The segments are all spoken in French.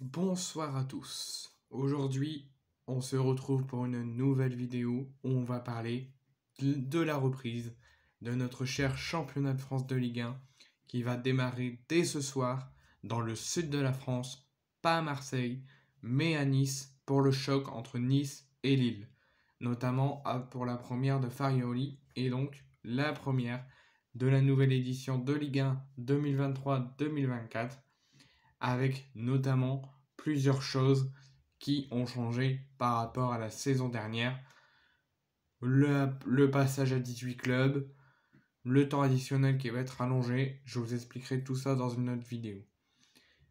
Bonsoir à tous. Aujourd'hui, on se retrouve pour une nouvelle vidéo où on va parler de la reprise de notre cher championnat de France de Ligue 1 qui va démarrer dès ce soir dans le sud de la France, pas à Marseille, mais à Nice pour le choc entre Nice et Lille, notamment pour la première de Farioli et donc la première de la nouvelle édition de Ligue 1 2023-2024 avec notamment plusieurs choses qui ont changé par rapport à la saison dernière. Le, passage à 18 clubs, le temps additionnel qui va être allongé, je vous expliquerai tout ça dans une autre vidéo.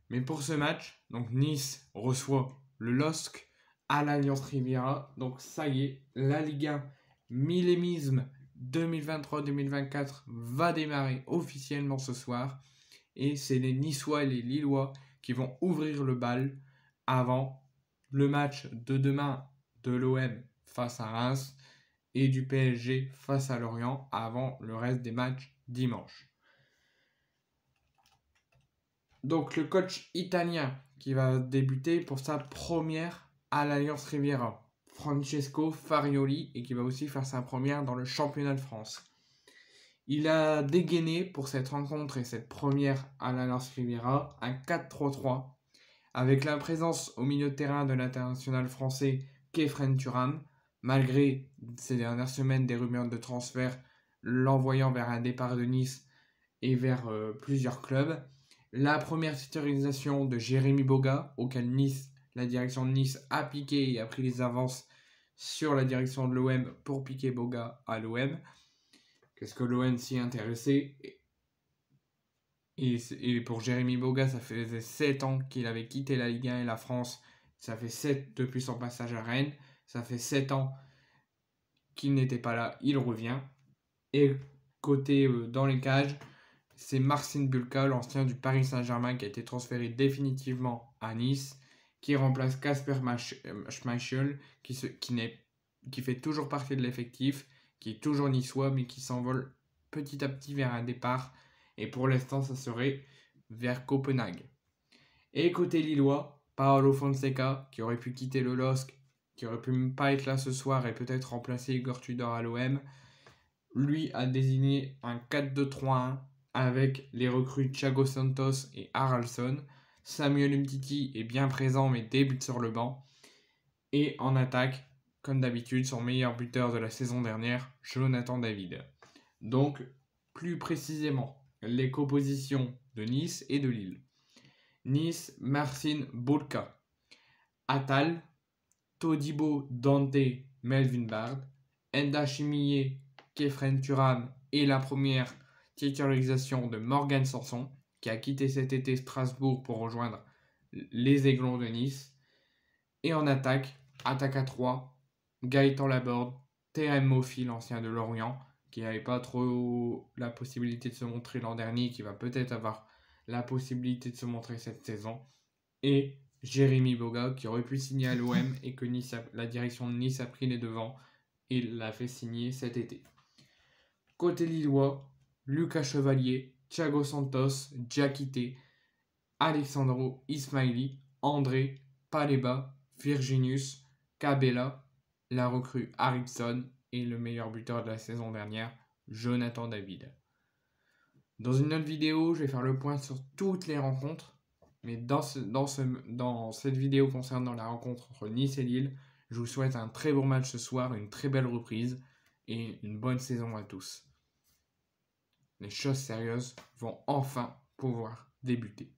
Mais pour ce match, donc Nice reçoit le LOSC à l'Alliance Riviera. Donc ça y est, la Ligue 1 Millémisme 2023-2024 va démarrer officiellement ce soir. Et c'est les Niçois et les Lillois qui vont ouvrir le bal avant le match de demain de l'OM face à Reims et du PSG face à Lorient avant le reste des matchs dimanche. Donc le coach italien qui va débuter pour sa première à l'Alliance Riviera, Francesco Farioli, et qui va aussi faire sa première dans le championnat de France. Il a dégainé pour cette rencontre et cette première à Lance Rivera un 4-3-3 avec la présence au milieu de terrain de l'international français Kefren Turam, malgré ces dernières semaines des rumeurs de transfert l'envoyant vers un départ de Nice et vers euh, plusieurs clubs. La première titularisation de Jérémy Boga, auquel Nice, la direction de Nice a piqué et a pris les avances sur la direction de l'OM pour piquer Boga à l'OM. Qu'est-ce que l'ON s'y est intéressé et, pour Jérémy Boga, ça faisait 7 ans qu'il avait quitté la Ligue 1 et la France. Ça fait 7 depuis son passage à Rennes. Ça fait 7 ans qu'il n'était pas là. Il revient. Et côté euh, dans les cages, c'est Marcin Bulka, l'ancien du Paris Saint-Germain, qui a été transféré définitivement à Nice, qui remplace Casper euh, Schmeichel, qui, qui fait toujours partie de l'effectif qui est toujours niçois, mais qui s'envole petit à petit vers un départ. Et pour l'instant, ça serait vers Copenhague. Et côté Lillois, Paolo Fonseca, qui aurait pu quitter le LOSC, qui aurait pu même pas être là ce soir et peut-être remplacer Igor Tudor à l'OM, lui a désigné un 4-2-3-1 avec les recrues Thiago Santos et Haralson. Samuel Mtiti est bien présent mais débute sur le banc. Et en attaque, comme d'habitude, son meilleur buteur de la saison dernière, Jonathan David. Donc, plus précisément, les compositions de Nice et de Lille. Nice, Marcin Boulka, Atal, Todibo Dante, Melvin Bard, Enda Chimillé, Kefren Turam et la première titularisation de Morgan Sanson, qui a quitté cet été Strasbourg pour rejoindre les Aiglons de Nice. Et en attaque, attaque à 3, Gaëtan Laborde, TM Mofi, l'ancien de Lorient, qui n'avait pas trop la possibilité de se montrer l'an dernier, qui va peut-être avoir la possibilité de se montrer cette saison, et Jérémy Boga, qui aurait pu signer à l'OM et que la direction de Nice a pris les devants et l'a fait signer cet été. Côté Lillois, Lucas Chevalier, Thiago Santos, T Alexandro Ismaili, André, Paleba, Virginius, Cabella, la recrue Harrison et le meilleur buteur de la saison dernière, Jonathan David. Dans une autre vidéo, je vais faire le point sur toutes les rencontres, mais dans, dans cette vidéo concernant la rencontre entre Nice et Lille, je vous souhaite un très bon match ce soir, une très belle reprise et une bonne saison à tous. Les choses sérieuses vont enfin pouvoir débuter.